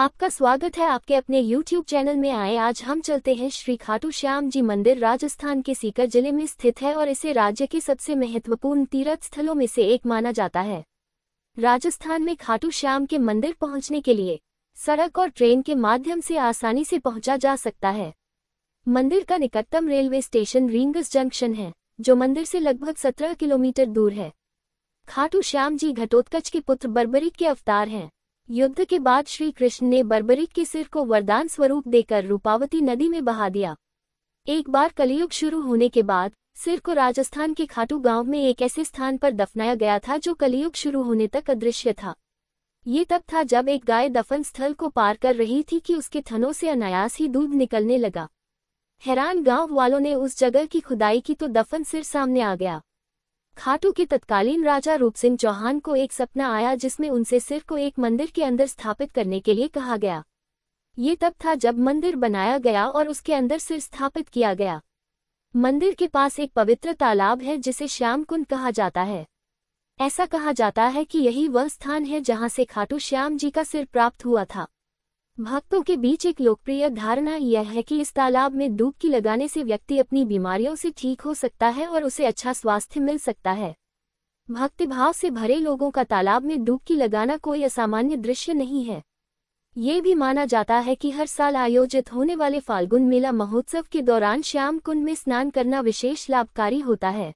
आपका स्वागत है आपके अपने YouTube चैनल में आए आज हम चलते हैं श्री खाटू श्याम जी मंदिर राजस्थान के सीकर जिले में स्थित है और इसे राज्य के सबसे महत्वपूर्ण तीर्थ स्थलों में से एक माना जाता है राजस्थान में खाटू श्याम के मंदिर पहुंचने के लिए सड़क और ट्रेन के माध्यम से आसानी से पहुंचा जा सकता है मंदिर का निकटतम रेलवे स्टेशन रिंगस जंक्शन है जो मंदिर से लगभग सत्रह किलोमीटर दूर है खाटू श्याम जी घटोत्कच के पुत्र बर्बरी के अवतार हैं युद्ध के बाद श्री कृष्ण ने बर्बरिक के सिर को वरदान स्वरूप देकर रूपावती नदी में बहा दिया एक बार कलयुग शुरू होने के बाद सिर को राजस्थान के खाटू गांव में एक ऐसे स्थान पर दफनाया गया था जो कलयुग शुरू होने तक अदृश्य था ये तब था जब एक गाय दफन स्थल को पार कर रही थी कि उसके थनों से अनायास ही दूध निकलने लगा हैरान गांव वालों ने उस जगह की खुदाई की तो दफन सिर सामने आ गया खाटू के तत्कालीन राजा रूप सिंह चौहान को एक सपना आया जिसमें उनसे सिर को एक मंदिर के अंदर स्थापित करने के लिए कहा गया ये तब था जब मंदिर बनाया गया और उसके अंदर सिर स्थापित किया गया मंदिर के पास एक पवित्र तालाब है जिसे श्याम कुंड कहा जाता है ऐसा कहा जाता है कि यही वह स्थान है जहां से खाटू श्याम जी का सिर प्राप्त हुआ था भक्तों के बीच एक लोकप्रिय धारणा यह है कि इस तालाब में की लगाने से व्यक्ति अपनी बीमारियों से ठीक हो सकता है और उसे अच्छा स्वास्थ्य मिल सकता है भक्तिभाव से भरे लोगों का तालाब में की लगाना कोई असामान्य दृश्य नहीं है ये भी माना जाता है कि हर साल आयोजित होने वाले फाल्गुन मेला महोत्सव के दौरान श्याम कुंड में स्नान करना विशेष लाभकारी होता है